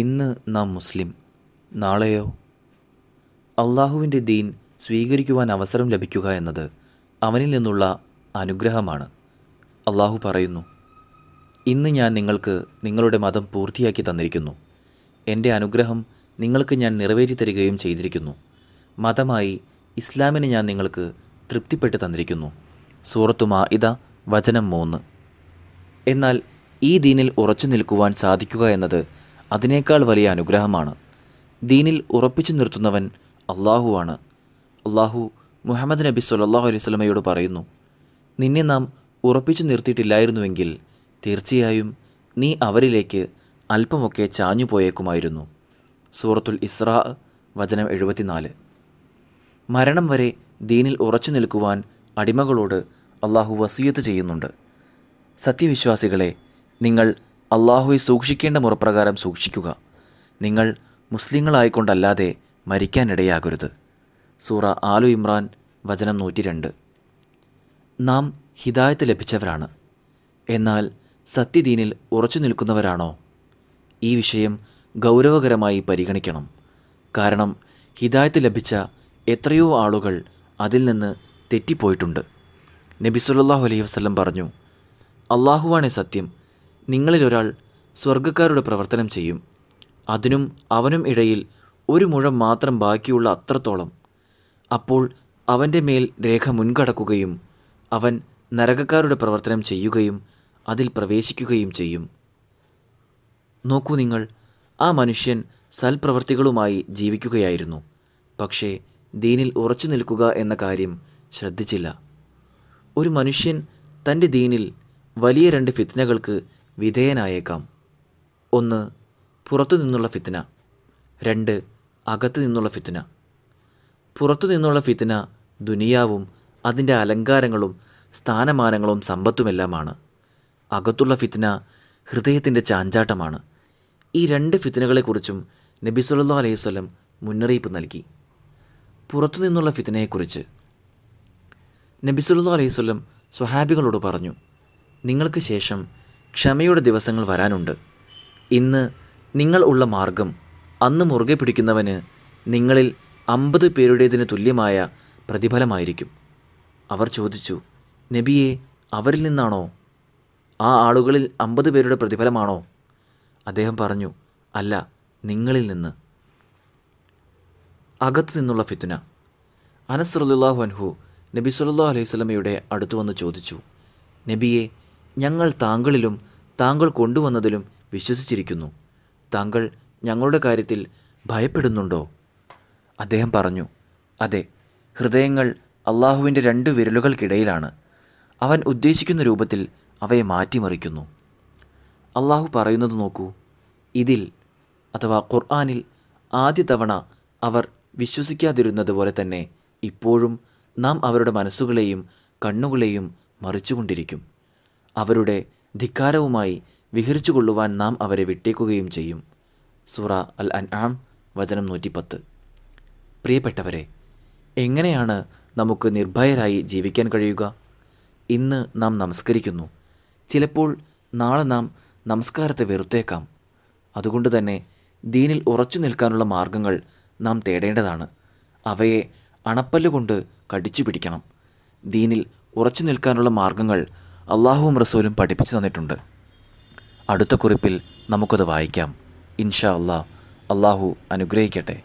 ഇന്ന് നാം മുസ്ലിം നാളെയോ അള്ളാഹുവിൻ്റെ ദീൻ സ്വീകരിക്കുവാൻ അവസരം ലഭിക്കുക എന്നത് അവനിൽ നിന്നുള്ള അനുഗ്രഹമാണ് അള്ളാഹു പറയുന്നു ഇന്ന് ഞാൻ നിങ്ങൾക്ക് നിങ്ങളുടെ മതം പൂർത്തിയാക്കി തന്നിരിക്കുന്നു എൻ്റെ അനുഗ്രഹം നിങ്ങൾക്ക് ഞാൻ നിറവേറ്റി തരികയും ചെയ്തിരിക്കുന്നു മതമായി ഇസ്ലാമിനെ ഞാൻ നിങ്ങൾക്ക് തൃപ്തിപ്പെട്ട് തന്നിരിക്കുന്നു സൂറത്തു മാഇദ വചനം മൂന്ന് എന്നാൽ ഈ ദീനിൽ ഉറച്ചു നിൽക്കുവാൻ സാധിക്കുക എന്നത് അതിനേക്കാൾ വലിയ അനുഗ്രഹമാണ് ദീനിൽ ഉറപ്പിച്ചു നിർത്തുന്നവൻ അള്ളാഹുവാണ് അള്ളാഹു മുഹമ്മദ് നബി സല്ലാഹു അലൈഹി സ്വലമയോട് പറയുന്നു നിന്നെ നാം ഉറപ്പിച്ചു നിർത്തിയിട്ടില്ലായിരുന്നുവെങ്കിൽ തീർച്ചയായും നീ അവരിലേക്ക് അല്പമൊക്കെ ചാഞ്ഞു പോയേക്കുമായിരുന്നു സൂറത്തുൽ ഇസ്രാ വചനം എഴുപത്തിനാല് മരണം വരെ ദീനിൽ ഉറച്ചു നിൽക്കുവാൻ അടിമകളോട് അള്ളാഹു വസീയത്ത് ചെയ്യുന്നുണ്ട് സത്യവിശ്വാസികളെ നിങ്ങൾ അള്ളാഹുവെ സൂക്ഷിക്കേണ്ട മുറപ്രകാരം സൂക്ഷിക്കുക നിങ്ങൾ മുസ്ലിങ്ങളായിക്കൊണ്ടല്ലാതെ മരിക്കാനിടയാകരുത് സൂറ ആലു ഇമ്രാൻ വചനം നൂറ്റി രണ്ട് നാം ഹിതായത്ത് ലഭിച്ചവരാണ് എന്നാൽ സത്യദീനിൽ ഉറച്ചു നിൽക്കുന്നവരാണോ ഈ വിഷയം ഗൗരവകരമായി പരിഗണിക്കണം കാരണം ഹിതായത്ത് ലഭിച്ച എത്രയോ ആളുകൾ അതിൽ നിന്ന് തെറ്റിപ്പോയിട്ടുണ്ട് നബി സുല്ലാഹു അലൈഹി വസ്ലം പറഞ്ഞു അള്ളാഹുവാണെ സത്യം നിങ്ങളിലൊരാൾ സ്വർഗക്കാരുടെ പ്രവർത്തനം ചെയ്യും അതിനും അവനും ഇടയിൽ ഒരു മുഴം മാത്രം ബാക്കിയുള്ള അത്രത്തോളം അപ്പോൾ അവൻ്റെ മേൽ രേഖ മുൻകടക്കുകയും അവൻ നരകക്കാരുടെ പ്രവർത്തനം ചെയ്യുകയും അതിൽ പ്രവേശിക്കുകയും ചെയ്യും നോക്കൂ നിങ്ങൾ ആ മനുഷ്യൻ സൽപ്രവർത്തികളുമായി ജീവിക്കുകയായിരുന്നു പക്ഷേ ദീനിൽ ഉറച്ചു നിൽക്കുക എന്ന കാര്യം ശ്രദ്ധിച്ചില്ല ഒരു മനുഷ്യൻ തൻ്റെ ദീനിൽ വലിയ രണ്ട് ഫിത്നകൾക്ക് വിധേയനായേക്കാം ഒന്ന് പുറത്തു നിന്നുള്ള ഫിത്തന രണ്ട് അകത്തു നിന്നുള്ള ഫിത്തന പുറത്തു നിന്നുള്ള ഫിത്തന ദുനിയാവും അതിൻ്റെ അലങ്കാരങ്ങളും സ്ഥാനമാനങ്ങളും സമ്പത്തുമെല്ലാമാണ് അകത്തുള്ള ഫിത്തന ഹൃദയത്തിൻ്റെ ചാഞ്ചാട്ടമാണ് ഈ രണ്ട് ഫിത്തനകളെക്കുറിച്ചും നബി സുല്ലാ അലൈഹി സ്വലം മുന്നറിയിപ്പ് നൽകി പുറത്തു നിന്നുള്ള ഫിത്തനയെക്കുറിച്ച് നബി സുല്ലാ അലൈഹി സ്വലം സ്വഹാബികളോട് പറഞ്ഞു നിങ്ങൾക്ക് ശേഷം ക്ഷമയുടെ ദിവസങ്ങൾ വരാനുണ്ട് ഇന്ന് നിങ്ങൾ ഉള്ള മാർഗം അന്ന് മുറുകെ പിടിക്കുന്നവന് നിങ്ങളിൽ അമ്പത് പേരുടേതിന് തുല്യമായ പ്രതിഫലമായിരിക്കും അവർ ചോദിച്ചു നബിയെ അവരിൽ നിന്നാണോ ആ ആളുകളിൽ അമ്പത് പേരുടെ പ്രതിഫലമാണോ അദ്ദേഹം പറഞ്ഞു അല്ല നിങ്ങളിൽ നിന്ന് അകത്ത് നിന്നുള്ള ഫിത്തുന അനസ് റല്ലാഹു അൻഹു നബി സുല്ലാ അലൈഹി സ്വലമയുടെ അടുത്തു വന്ന് ചോദിച്ചു നബിയെ ഞങ്ങൾ താങ്കളിലും താങ്കൾ കൊണ്ടുവന്നതിലും വിശ്വസിച്ചിരിക്കുന്നു താങ്കൾ ഞങ്ങളുടെ കാര്യത്തിൽ ഭയപ്പെടുന്നുണ്ടോ അദ്ദേഹം പറഞ്ഞു അതെ ഹൃദയങ്ങൾ അള്ളാഹുവിൻ്റെ രണ്ട് വിരലുകൾക്കിടയിലാണ് അവൻ ഉദ്ദേശിക്കുന്ന രൂപത്തിൽ അവയെ മാറ്റിമറിക്കുന്നു അള്ളാഹു പറയുന്നത് നോക്കൂ ഇതിൽ അഥവാ ഖുർആാനിൽ ആദ്യ തവണ അവർ വിശ്വസിക്കാതിരുന്നത് പോലെ തന്നെ ഇപ്പോഴും നാം അവരുടെ മനസ്സുകളെയും കണ്ണുകളെയും മറിച്ചുകൊണ്ടിരിക്കും അവരുടെ ധിക്കാരവുമായി വിഹരിച്ചു കൊള്ളുവാൻ നാം അവരെ വിട്ടേക്കുകയും ചെയ്യും സൂറ അൽ അൻആം വചനം നൂറ്റിപ്പത്ത് പ്രിയപ്പെട്ടവരെ എങ്ങനെയാണ് നമുക്ക് നിർഭയരായി ജീവിക്കാൻ കഴിയുക ഇന്ന് നാം നമസ്കരിക്കുന്നു ചിലപ്പോൾ നാളെ നാം നമസ്കാരത്തെ വെറുത്തേക്കാം അതുകൊണ്ട് തന്നെ ദീനിൽ ഉറച്ചു നിൽക്കാനുള്ള മാർഗങ്ങൾ നാം തേടേണ്ടതാണ് അവയെ അണപ്പല്ലുകൊണ്ട് കടിച്ചു പിടിക്കണം ദീനിൽ ഉറച്ചു നിൽക്കാനുള്ള മാർഗങ്ങൾ അള്ളാഹുവും റസൂലും പഠിപ്പിച്ചു തന്നിട്ടുണ്ട് അടുത്ത കുറിപ്പിൽ നമുക്കത് വായിക്കാം ഇൻഷാ അള്ളാഹ് അള്ളാഹു അനുഗ്രഹിക്കട്ടെ